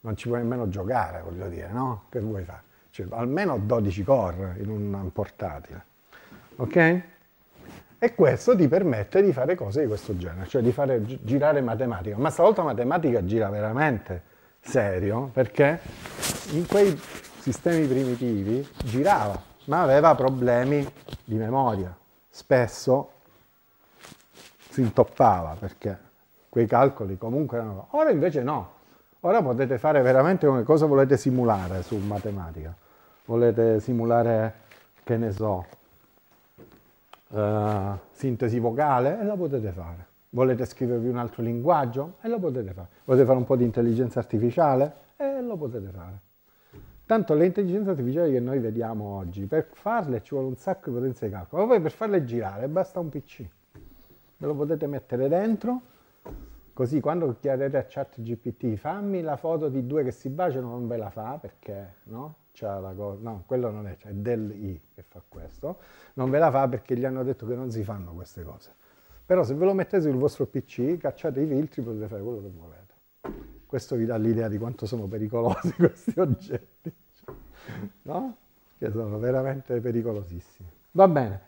non ci puoi nemmeno giocare, voglio dire, no? Che vuoi fare? cioè almeno 12 core in un portatile. Ok? E questo ti permette di fare cose di questo genere, cioè di fare girare matematica. Ma stavolta matematica gira veramente serio, perché in quei sistemi primitivi girava, ma aveva problemi di memoria. Spesso si intoppava perché quei calcoli comunque erano... Ora invece no, ora potete fare veramente come cosa volete simulare su matematica volete simulare, che ne so, eh, sintesi vocale e la potete fare. Volete scrivervi un altro linguaggio e lo potete fare. Volete fare un po' di intelligenza artificiale e lo potete fare. Tanto le intelligenze artificiali che noi vediamo oggi, per farle ci vuole un sacco di potenza di calcolo, ma poi per farle girare basta un PC. Ve lo potete mettere dentro, così quando chiedete a chat GPT fammi la foto di due che si baciano non ve la fa perché no? c'ha la cosa, no, quello non è, cioè è del I che fa questo, non ve la fa perché gli hanno detto che non si fanno queste cose. Però se ve lo mettete sul vostro PC, cacciate i filtri, potete fare quello che volete. Questo vi dà l'idea di quanto sono pericolosi questi oggetti, no? Che sono veramente pericolosissimi. Va bene,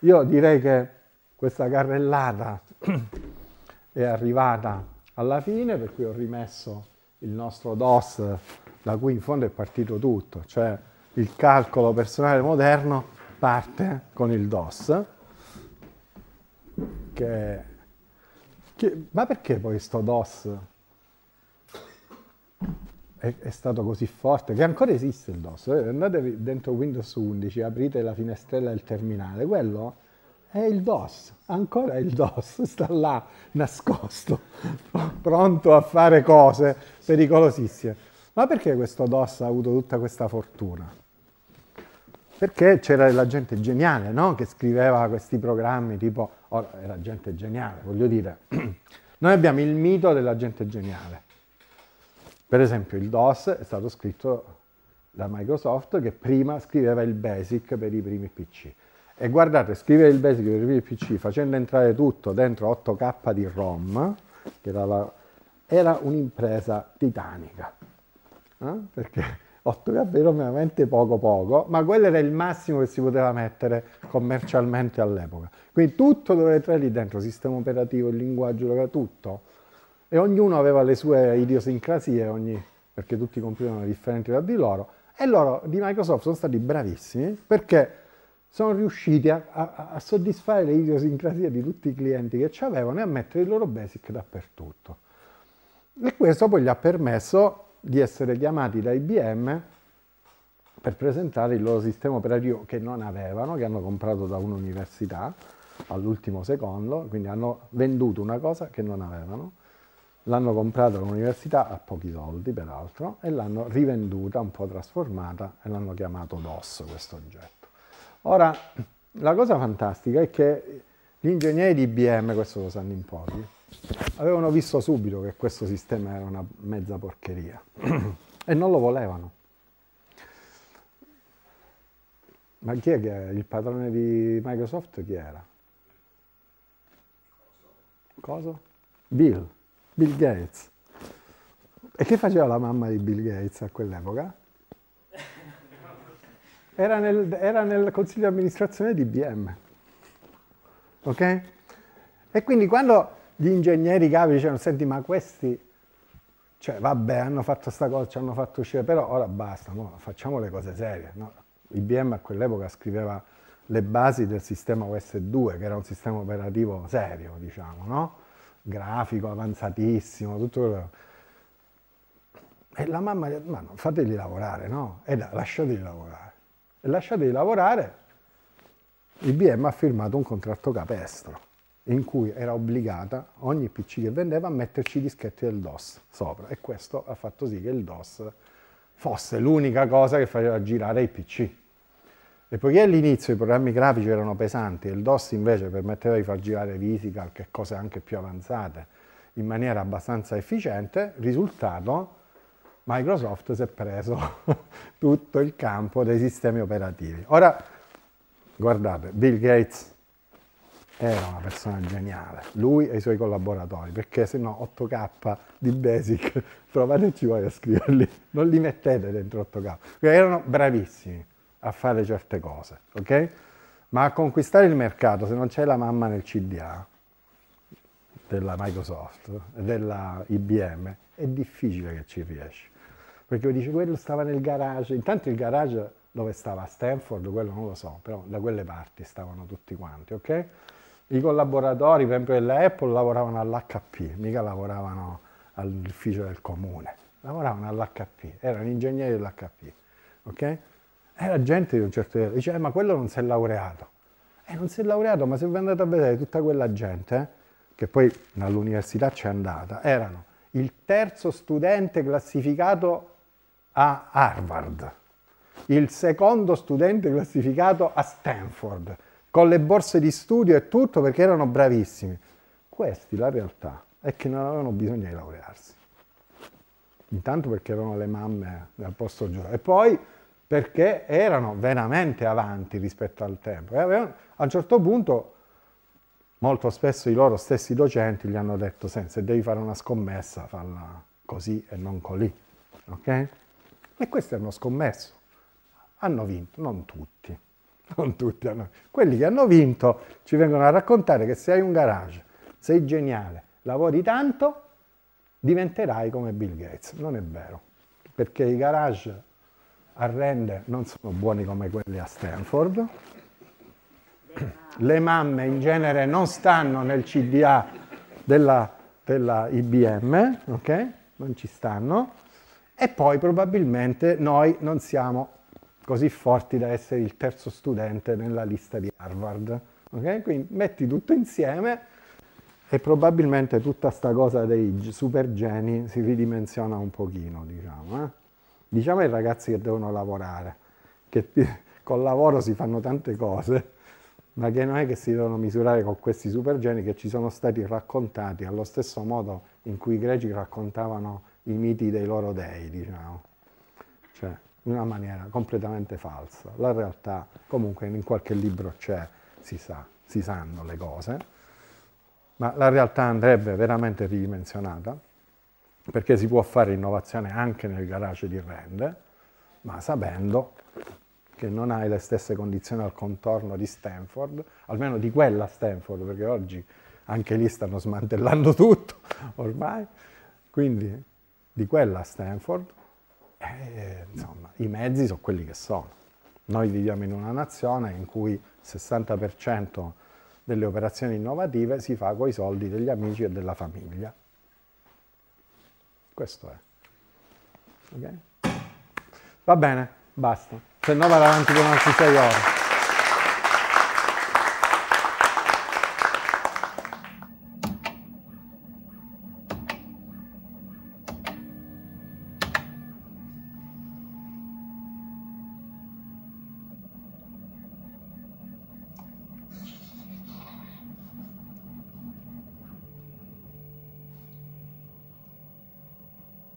io direi che questa carrellata è arrivata alla fine, per cui ho rimesso il nostro DOS da cui in fondo è partito tutto, cioè il calcolo personale moderno parte con il DOS. Che, che, ma perché poi questo DOS è, è, stato così forte? Che ancora esiste il DOS. Eh? Andate dentro Windows 11, aprite la finestrella del terminale, quello è il DOS, ancora il DOS, sta là nascosto, pronto a fare cose pericolosissime. Ma perché questo DOS ha avuto tutta questa fortuna? Perché c'era della gente geniale, no? Che scriveva questi programmi tipo... Ora, oh, era gente geniale, voglio dire. Noi abbiamo il mito della gente geniale. Per esempio il DOS è stato scritto da Microsoft che prima scriveva il BASIC per i primi PC. E guardate, scrivere il basic per il PC facendo entrare tutto dentro 8K di ROM, che era, la, era un'impresa titanica, eh? perché 8K di ROM è veramente poco poco, ma quello era il massimo che si poteva mettere commercialmente all'epoca. Quindi tutto doveva entrare lì dentro, sistema operativo, il linguaggio, tutto. E ognuno aveva le sue idiosincrasie, ogni, perché tutti computer erano differenti tra di loro, e loro di Microsoft sono stati bravissimi perché sono riusciti a, a, a soddisfare le idiosincrasie di tutti i clienti che ci avevano e a mettere il loro basic dappertutto. E questo poi gli ha permesso di essere chiamati da IBM per presentare il loro sistema operativo che non avevano, che hanno comprato da un'università all'ultimo secondo, quindi hanno venduto una cosa che non avevano, l'hanno comprata all'università a pochi soldi peraltro e l'hanno rivenduta, un po' trasformata e l'hanno chiamato DOS questo oggetto. Ora, la cosa fantastica è che gli ingegneri di IBM, questo lo sanno in pochi, avevano visto subito che questo sistema era una mezza porcheria e non lo volevano. Ma chi è che era? Il padrone di Microsoft chi era? Cosa? Bill, Bill Gates. E che faceva la mamma di Bill Gates a quell'epoca? era nel, era nel consiglio di amministrazione di IBM. Ok? E quindi quando gli ingegneri capi dicevano, senti, ma questi, cioè, vabbè, hanno fatto sta cosa, ci hanno fatto uscire, però ora basta, no, facciamo le cose serie. No? IBM a quell'epoca scriveva le basi del sistema OS 2, che era un sistema operativo serio, diciamo, no? Grafico, avanzatissimo, tutto quello. E la mamma gli ha detto, ma non fateli lavorare, no? E da, lasciateli lavorare lasciateli lavorare, IBM ha firmato un contratto capestro in cui era obbligata ogni PC che vendeva a metterci i dischetti del DOS sopra e questo ha fatto sì che il DOS fosse l'unica cosa che faceva girare i PC. E poiché all'inizio i programmi grafici erano pesanti e il DOS invece permetteva di far girare VisiCalc che cose anche più avanzate in maniera abbastanza efficiente, risultato Microsoft si è preso tutto il campo dei sistemi operativi. Ora, guardate, Bill Gates era una persona geniale, lui e i suoi collaboratori, perché se no 8K di Basic provateci voi a scriverli, non li mettete dentro 8K. erano bravissimi a fare certe cose, ok? Ma a conquistare il mercato, se non c'è la mamma nel CDA della Microsoft, della IBM, è difficile che ci riesci perché dice quello stava nel garage, intanto il garage dove stava a Stanford, quello non lo so, però da quelle parti stavano tutti quanti, ok? I collaboratori, per esempio della Apple, lavoravano all'HP, mica lavoravano all'ufficio del comune, lavoravano all'HP, erano ingegneri dell'HP, ok? Era gente di un certo livello, diceva, eh, ma quello non si è laureato. E eh, non si è laureato, ma se vi andate a vedere tutta quella gente, eh, che poi all'università c'è andata, erano il terzo studente classificato a Harvard, il secondo studente classificato a Stanford, con le borse di studio e tutto perché erano bravissimi. Questi la realtà è che non avevano bisogno di laurearsi. Intanto perché erano le mamme al posto giusto e poi perché erano veramente avanti rispetto al tempo. Avevano, a un certo punto molto spesso i loro stessi docenti gli hanno detto se devi fare una scommessa falla così e non così. Okay? E questi hanno scommesso, hanno vinto, non tutti, non tutti hanno Quelli che hanno vinto ci vengono a raccontare che se hai un garage, sei geniale, lavori tanto, diventerai come Bill Gates. Non è vero, perché i garage a rende non sono buoni come quelli a Stanford, le mamme in genere non stanno nel CDA della, della IBM, ok? Non ci stanno, e poi probabilmente noi non siamo così forti da essere il terzo studente nella lista di Harvard. Okay? Quindi metti tutto insieme e probabilmente tutta sta cosa dei super geni si ridimensiona un pochino, diciamo. Eh? Diciamo ai ragazzi che devono lavorare, che col lavoro si fanno tante cose, ma che non è che si devono misurare con questi super geni che ci sono stati raccontati allo stesso modo in cui i greci raccontavano i miti dei loro dei, diciamo. Cioè, in una maniera completamente falsa. La realtà comunque in qualche libro c'è, si sa, si sanno le cose, ma la realtà andrebbe veramente ridimensionata perché si può fare innovazione anche nel garage di rende, ma sapendo che non hai le stesse condizioni al contorno di Stanford, almeno di quella Stanford, perché oggi anche lì stanno smantellando tutto ormai. Quindi di quella a Stanford, e, insomma, i mezzi sono quelli che sono. Noi viviamo in una nazione in cui il 60% delle operazioni innovative si fa con i soldi degli amici e della famiglia. Questo è. Okay? Va bene, basta. Se no vado avanti con altri sei ore.